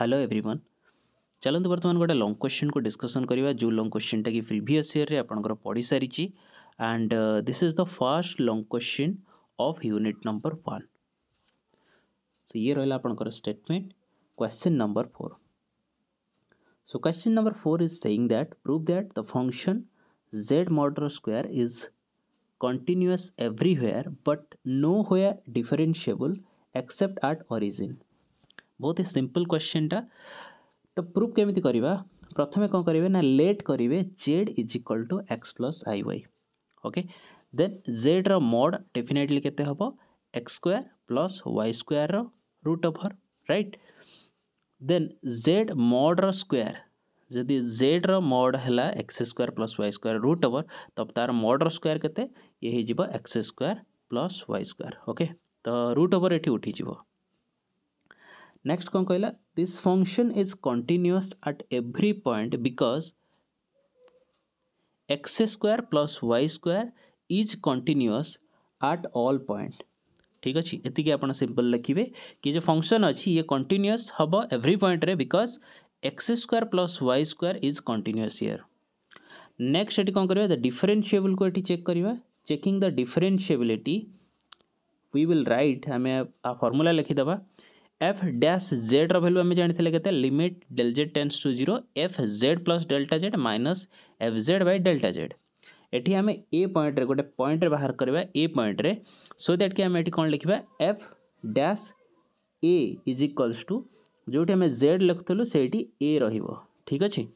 hello everyone चलंतु बर्तमान गोटे long question को डिस्कशन करवा जो लंग क्वेश्चन टाइम कि प्रीवियस ईयर रे पढ़ी सारी and this is the first long question of unit number one so ये रहा आप statement question number four so question number four is saying that prove that the function z मॉडर square is continuous everywhere but no हुए differentiable except at origin बहुत ही simple क्वेश्चनटा ତ proof କେମିତି କରିବା ପ୍ରଥମେ କ'ଣ କରିବେ ନା ଲେଟ୍ କରିବେ z is equal to x plus i y okay then ଜେଡ଼୍ର ମଡ୍ ଡେଫିନେଟଲି କେତେ ହେବ ଏକ୍ସ ସ୍କୋୟାର ପ୍ଲସ୍ ୱାଇ ସ୍କୋୟାରର root over right then z ମଡ୍ର ସ୍କୋୟାର ଯଦି ଜେଡ଼୍ର ମଡ୍ ହେଲା x square plus y square root over ତ ତା'ର ମଡ୍ର ସ୍କୋୟାର କେତେ ଇଏ ହେଇଯିବ x square plus y square okay ତ ରୁଟ୍ ଓଭର୍ ଏଠି ଉଠିଯିବ नेक्स्ट କ'ଣ କହିଲା this function is continuous at every point because x square plus y square is continuous at all point ଠିକ୍ ଅଛି ଏତିକି ଆପଣ ସିମ୍ପଲ୍ ଲେଖିବେ କି ଯେ ଫଙ୍କସନ୍ ଅଛି ଇଏ କଣ୍ଟିନ୍ୟୁଅସ୍ ହେବ ଏଭ୍ରି ପଏଣ୍ଟରେ because x square plus y square is continuous ଇୟର୍ ନେକ୍ସଟ ଏଠି କ'ଣ କରିବା ଦ ଡିଫରେନ୍ସିଏବୁଲ୍କୁ ଏଠି ଚେକ୍ କରିବା checking the differentiability we will write आम फर्मूला लिखिदे एफ डैश जेड भैल्यू आम जानी के limit del z tends to zero f z plus delta z minus f z by delta z at आम a point गोटे point बाहर करवा ए point so that कि आम ये कौन लिखा f dash a is equals to जो आम जेड लिखुल से ए अच्छे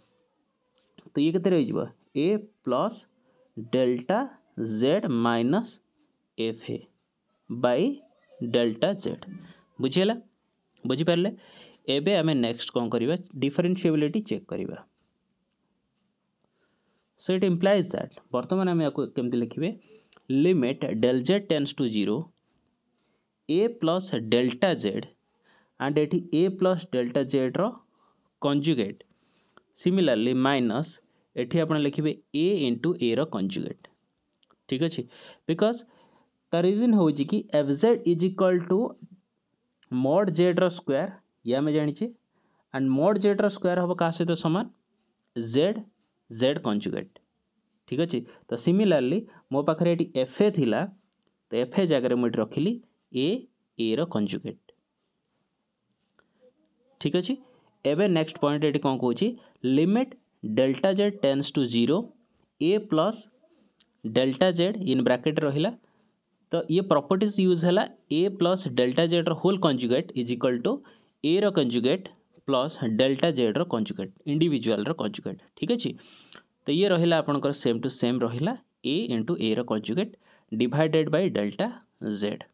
तो ये कैसे रही a plus delta z minus f a by delta z बुझेगा ବୁଝିପାରିଲେ ଏବେ ଆମେ ନେକ୍ସଟ କ'ଣ କରିବା ଡିଫରେନ୍ସିଏବିଲିଟି ଚେକ୍ କରିବା ସୋ ଇଟ୍ ଇମ୍ପ୍ଲାଇଜ୍ ଦ୍ୟାଟ୍ ବର୍ତ୍ତମାନ ଆମେ ୟାକୁ କେମିତି ଲେଖିବେ limit del z tends to zero a plus delta z and ଏଠି ଏ ପ୍ଲସ୍ ଡେଲ୍ଟା ଜେଡ୍ର କଞ୍ଜୁଗେଟ୍ ସିମିଲାରଲି ମାଇନସ୍ ଏଠି ଆପଣ ଲେଖିବେ ଏ ଇଣ୍ଟୁ ଏର କଞ୍ଜୁଗେଟ୍ ଠିକ୍ ଅଛି ବିକଜ୍ द रिजन हूँ कि f z is equal to mod ଜେଡ଼୍ର ସ୍କୋୟାର ଇଏ ଆମେ ଜାଣିଛେ ଆଣ୍ଡ ମଡ୍ ଜେଡ଼୍ର ସ୍କୋୟାର ହେବ କାହା ସହିତ ସମାନ ଜେଡ଼୍ ଜେଡ଼୍ କଞ୍ଜୁଗେଟ୍ ଠିକ୍ ଅଛି ତ ସିମିଲାରଲି ମୋ ପାଖରେ ଏଠି ଏଫ୍ ଏ ଥିଲା ତ ଏଫ୍ ଏ ଜାଗାରେ ମୁଁ ଏଠି ରଖିଲି ଏ ଏର କଞ୍ଜୁଗେଟ୍ ଠିକ୍ ଅଛି ଏବେ ନେକ୍ସଟ ପଏଣ୍ଟ ଏଠି କ'ଣ କହୁଛି limit delta z tends to zero a plus delta z in bracket ରହିଲା तो ये प्रपर्टीज यूज है ए प्लस डेल्टा जेड्र whole conjugate is equal to a conjugate plus delta जेड्र कंजुगेट इंडिजुआल कंजुगेट ठीक अच्छे तो ये रहा आप सेम टू सेम रहा a into a conjugate divided by delta z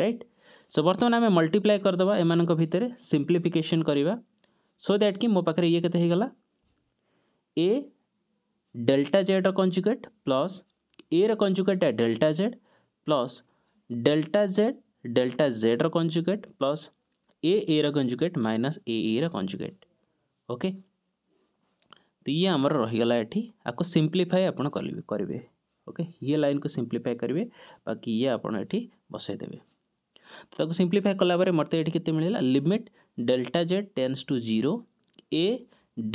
right so बर्तमान आम मल्टीप्लाय करदे एम भितर सिंप्लीफिकेसन करवा सो दैट कि मो पाखे ये केगला ए डेल्टा जेड्र conjugate plus a conjugate delta z plus delta z delta z conjugate plus a a conjugate minus a a conjugate okay तो ये आमर रहीगला ये आपको सीम्प्लीफाए आप करेंगे ओके ये लाइन को सिंप्लीफाई करेंगे बाकी ये आप बसईदे तो सिंप्लीफाई कला मत ये के limit delta z tends to zero a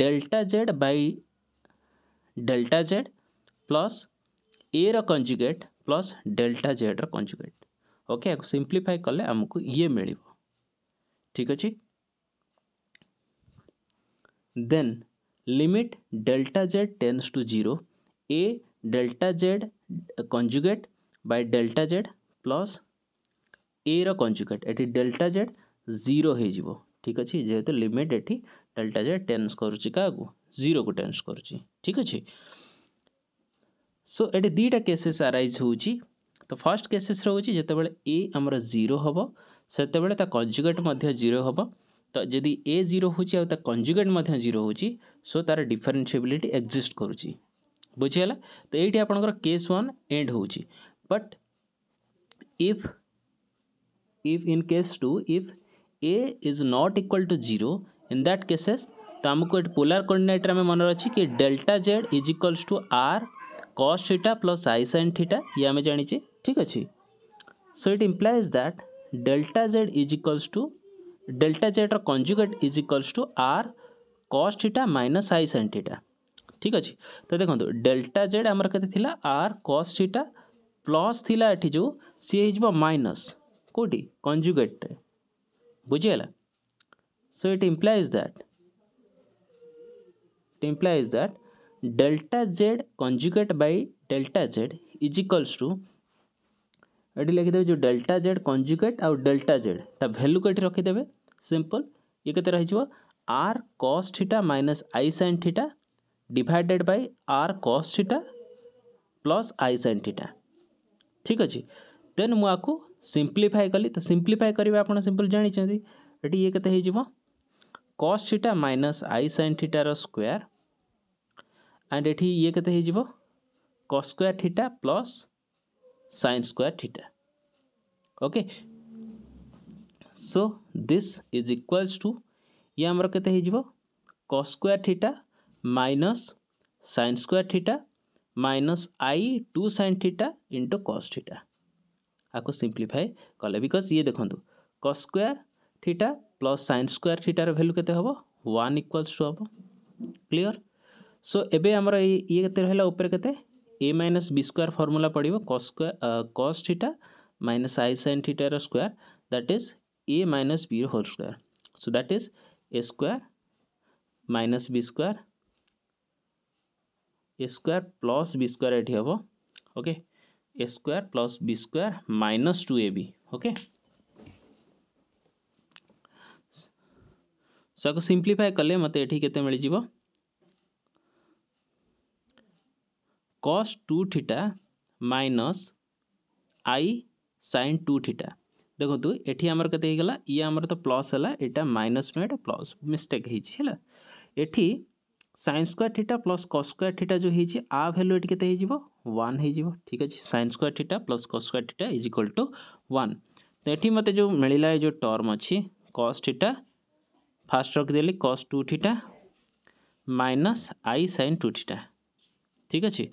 delta z by delta z plus a conjugate plus delta ଜେଡ଼୍ର କଞ୍ଜୁଗେଟ୍ ଓକେ ୟାକୁ ସିମ୍ପ୍ଲିଫାଏ କଲେ ଆମକୁ ଇଏ ମିଳିବ ଠିକ୍ ଅଛି then limit delta z tends to zero a delta z conjugate by delta z plus ଏର conjugate ଏଠି ଡେଲ୍ଟା ଜେଡ଼୍ ଜିରୋ ହୋଇଯିବ ଠିକ୍ ଅଛି ଯେହେତୁ ଲିମିଟ୍ ଏଠି ଡେଲ୍ଟା ଜେଡ଼୍ ଟେନ୍ସ କରୁଛି କାହାକୁ ଜିରୋକୁ ଟେନ୍ସ କରୁଛି ଠିକ୍ ଅଛି सो ये दुटा केसेस आरइज हो तो फर्स्ट केसेस रोचे जो ए आमर जीरो हम से कंजुगेट जीरो हम तो यदि ए जीरो हो कंजुगेट जीरो हो सो तार डिफरेन्सबिलिटी एक्जिस्ट कर बुझेगा तो ये आप केस वन एंड हो but if if in case two if a is not equal to zero in that cases तो आमको पोलार कोर्डिनेट्रे मन रखी कि delta z is equals to r cos theta plus i sin theta ये आम जाचे ठीक अच्छे so it implies that delta z is equals to delta z conjugate is equals to r cos theta minus i sin theta ठीक अच्छे तो देखो delta Z आमर के आर कस थीटा प्लस थी ये जो सी हो माइनस कौटी कंजुगेट बुझेगा so it implies that it implies that delta z conjugate by delta z equals to ये लिखिदेव जो डेल्टा जेड कंजुगेट आउ डेल्टा जेड ता भैल्यू कौटी रखीदेवे सिंपल ये कैसे रही r cos theta minus i sin theta divided by r cos theta plus i sin theta ठीक अच्छे देन मुझे सिंप्लीफाए कली तो सिंप्लीफाए करेंगे आप सिंपल जानते ये कस्टा माइनस आई सैन थीटार स्क्वयर एंड एटी ये के square theta plus sin square theta okay so this is equals to ये आमर के square theta minus sin square theta minus i two sin theta into cos theta आपको simplify कले because ये देखो cos square theta plus sin square थीटार value के one equals to हम क्लीयर ସୋ ଏବେ ଆମର ଇଏ କେତେ ରହିଲା ଉପରେ କେତେ a minus b square formula ପଡ଼ିବ cos cos theta minus i sine ଠିଟାର square that is a minus b whole square so that is a square minus b square a square plus b square ये हम okay a square plus b square minus two a b okay so simplify कले मत ये मिल जाए cos two theta minus i sin two theta देखो ये आमर के आमर तो प्लस है यहाँ माइनस नुए प्लस मिस्टेक होठी sin square theta plus cos square theta जो है आ भैल्यू ये के वन हो ठीक अच्छे sin square theta plus cos square theta is equal to one तो ये मतलब जो मिलला जो टर्म अच्छी कस थीटा फास्ट रखीदेली cos two theta minus i sin two theta ठीक अच्छे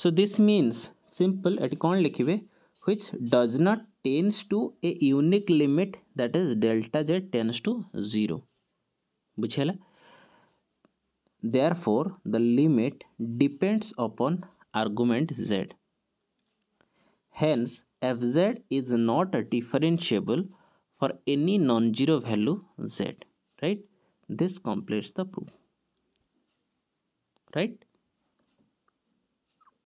So this means simple at con, लिखी which does not tends to a unique limit that is delta z tends to zero बुझेला therefore the limit depends upon argument z hence fz is not differentiable for any non-zero value z right this completes the proof right